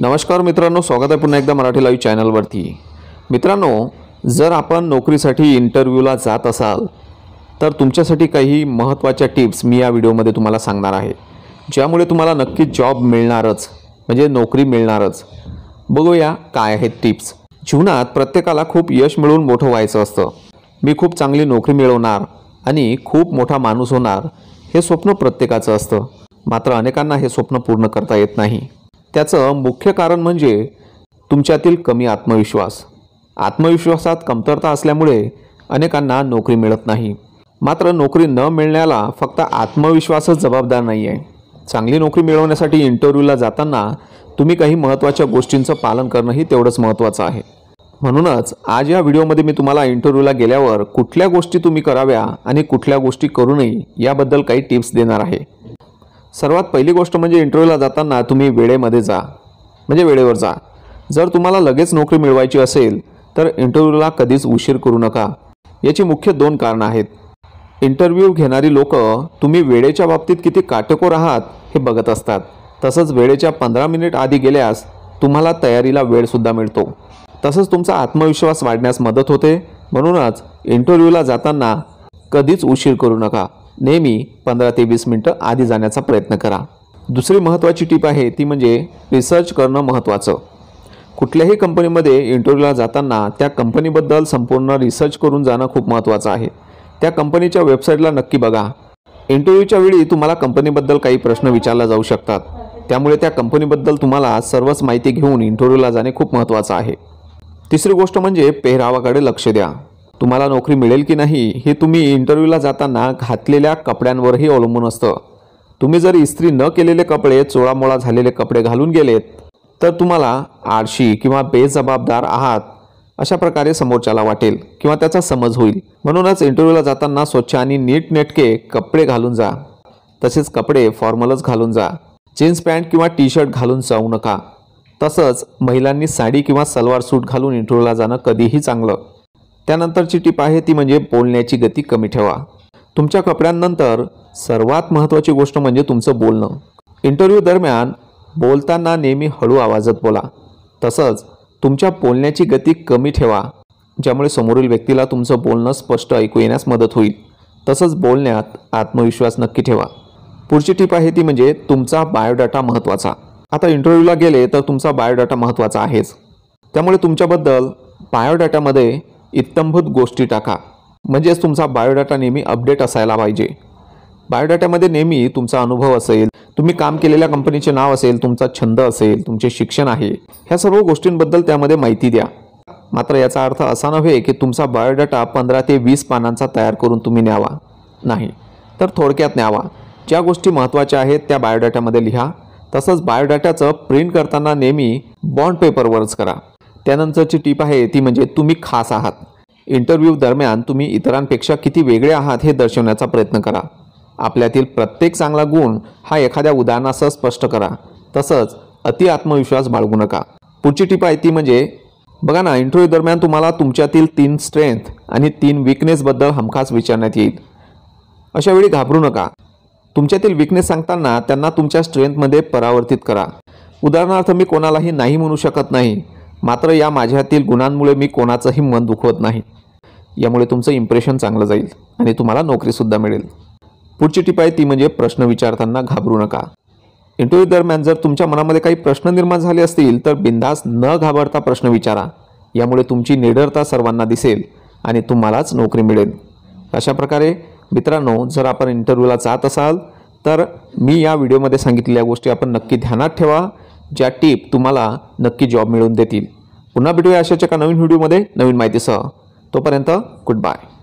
नमस्कार मित्रांनो स्वागत आहे पुन्हा एकदा मराठी लाईव्ह चॅनलवरती मित्रांनो जर आपण नोकरीसाठी इंटरव्ह्यूला जात असाल तर तुमच्यासाठी काही महत्त्वाच्या टिप्स मी या व्हिडिओमध्ये तुम्हाला सांगणार आहे ज्यामुळे तुम्हाला नक्की जॉब मिळणारच म्हणजे नोकरी मिळणारच बघूया काय आहेत टिप्स जीवनात प्रत्येकाला खूप यश मिळवून मोठं व्हायचं असतं मी खूप चांगली नोकरी मिळवणार आणि खूप मोठा माणूस होणार हे स्वप्न प्रत्येकाचं असतं मात्र अनेकांना हे स्वप्न पूर्ण करता येत नाही त्याचं मुख्य कारण म्हणजे तुमच्यातील कमी आत्मविश्वास आत्मविश्वासात कमतरता असल्यामुळे अनेकांना नोकरी मिळत नाही मात्र नोकरी न मिळण्याला फक्त आत्मविश्वासच जबाबदार नाही आहे चांगली नोकरी मिळवण्यासाठी इंटरव्ह्यूला जाताना तुम्ही काही महत्त्वाच्या गोष्टींचं पालन करणंही तेवढंच महत्त्वाचं आहे म्हणूनच आज या व्हिडिओमध्ये मी तुम्हाला इंटरव्ह्यूला गेल्यावर कुठल्या गोष्टी तुम्ही कराव्या आणि कुठल्या गोष्टी करू नये याबद्दल काही टिप्स देणार आहे सर्वात पहिली गोष्ट म्हणजे इंटरव्ह्यूला जाताना तुम्ही वेळेमध्ये जा म्हणजे वेळेवर जा जर तुम्हाला लगेच नोकरी मिळवायची असेल तर इंटरव्ह्यूला कधीच उशीर करू नका याची मुख्य दोन कारणं आहेत इंटरव्ह्यू घेणारी लोक तुम्ही वेळेच्या बाबतीत किती काटेकोर आहात हे बघत असतात तसंच वेळेच्या पंधरा मिनिट आधी गेल्यास तुम्हाला तयारीला वेळसुद्धा मिळतो तसंच तुमचा आत्मविश्वास वाढण्यास मदत होते म्हणूनच इंटरव्ह्यूला जाताना कधीच उशीर करू नका नेहमी पंधरा ते वीस मिनटं आधी जाण्याचा प्रयत्न करा दुसरी महत्त्वाची टीप आहे ती म्हणजे रिसर्च करणं महत्त्वाचं कुठल्याही कंपनीमध्ये इंटरव्ह्यूला जाताना त्या कंपनीबद्दल संपूर्ण रिसर्च करून जाणं खूप महत्त्वाचं आहे त्या कंपनीच्या वेबसाईटला नक्की बघा इंटरव्ह्यूच्या वेळी तुम्हाला कंपनीबद्दल काही प्रश्न विचारला जाऊ शकतात त्यामुळे त्या कंपनीबद्दल तुम्हाला सर्वच माहिती घेऊन इंटरव्ह्यूला जाणे खूप महत्त्वाचं आहे तिसरी गोष्ट म्हणजे पेहरावाकडे लक्ष द्या तुम्हाला नोकरी मिळेल की नाही हे तुम्ही इंटरव्ह्यूला जाताना घातलेल्या कपड्यांवरही अवलंबून असतं तुम्ही जर इस्त्री न केलेले कपडे चोळामोळा झालेले कपडे घालून गेलेत तर तुम्हाला आळशी किंवा बेजबाबदार आहात अशा प्रकारे समोरच्याला वाटेल किंवा त्याचा समज होईल म्हणूनच इंटरव्ह्यूला जाताना स्वच्छ आणि नीटनेटके कपडे घालून जा तसेच कपडे फॉर्मलच घालून जा जीन्स पॅन्ट किंवा टी शर्ट घालून जाऊ नका तसंच महिलांनी साडी किंवा सलवार सूट घालून इंटरव्ह्यूला जाणं कधीही चांगलं त्यानंतरची टीप आहे ती म्हणजे बोलण्याची गती कमी ठेवा तुमच्या कपड्यांनंतर सर्वात महत्त्वाची गोष्ट म्हणजे तुमचं बोलणं इंटरव्ह्यू दरम्यान बोलताना नेहमी हळू आवाजात बोला तसंच तुमच्या बोलण्याची गती कमी ठेवा ज्यामुळे समोरील व्यक्तीला तुमचं बोलणं स्पष्ट ऐकू येण्यास मदत होईल तसंच बोलण्यात आत्मविश्वास नक्की ठेवा पुढची टीप आहे ती म्हणजे तुमचा बायोडाटा महत्त्वाचा आता इंटरव्ह्यूला गेले तर तुमचा बायोडाटा महत्त्वाचा आहेच त्यामुळे तुमच्याबद्दल बायोडाटामध्ये इत्तंभूत गोष्टी टाका म्हणजेच तुमचा बायोडाटा नेहमी अपडेट असायला पाहिजे बायोडाटामध्ये नेहमी तुमचा अनुभव असेल तुम्ही काम केलेल्या कंपनीचे नाव असेल तुमचा छंद असेल तुमचे शिक्षण आहे ह्या सर्व गोष्टींबद्दल त्यामध्ये माहिती द्या मात्र याचा अर्थ असा नव्हे की तुमचा बायोडाटा पंधरा ते वीस पानांचा तयार करून तुम्ही न्यावा नाही तर थोडक्यात न्यावा ज्या गोष्टी महत्त्वाच्या आहेत त्या बायोडाटामध्ये लिहा तसंच बायोडाटाचं प्रिंट करताना नेहमी बॉन्ड पेपरवरच करा त्यानंतरची टीप आहे ती म्हणजे तुम्ही खास आहात इंटरव्ह्यू दरम्यान तुम्ही इतरांपेक्षा किती वेगळे आहात हे दर्शवण्याचा प्रयत्न करा आपल्यातील प्रत्येक चांगला गुण हा एखाद्या उदाहरणासह स्पष्ट करा तसंच अति आत्मविश्वास बाळगू नका पुढची टीप आहे ती म्हणजे बघा ना इंटरव्ह्यू दरम्यान तुम्हाला तुमच्यातील तीन स्ट्रेंथ आणि तीन विकनेसबद्दल हमखास विचारण्यात येईल अशावेळी घाबरू नका तुमच्यातील विकनेस सांगताना त्यांना तुमच्या स्ट्रेंथमध्ये परावर्तित करा उदाहरणार्थ मी कोणालाही नाही म्हणू शकत नाही मात्र या माझ्यातील गुणांमुळे मी कोणाचंही मन दुखवत नाही यामुळे तुमचं इम्प्रेशन चांगलं जाईल आणि तुम्हाला नोकरीसुद्धा मिळेल पुढची टीप आहे ती म्हणजे प्रश्न विचारताना घाबरू नका इंटरव्ह्यू दरम्यान जर तुमच्या मनामध्ये काही प्रश्न निर्माण झाले असतील तर बिंदास न घाबरता प्रश्न विचारा यामुळे तुमची निडरता सर्वांना दिसेल आणि तुम्हालाच नोकरी मिळेल अशा प्रकारे मित्रांनो जर आपण इंटरव्ह्यूला जात असाल तर मी या व्हिडिओमध्ये सांगितलेल्या गोष्टी आपण नक्की ध्यानात ठेवा ज्या टीप तुम्हाला नक्की जॉब मिळवून देतील पुन्हा भेटूया अशाच एका नवीन व्हिडिओमध्ये नवीन माहितीसह तोपर्यंत गुड बाय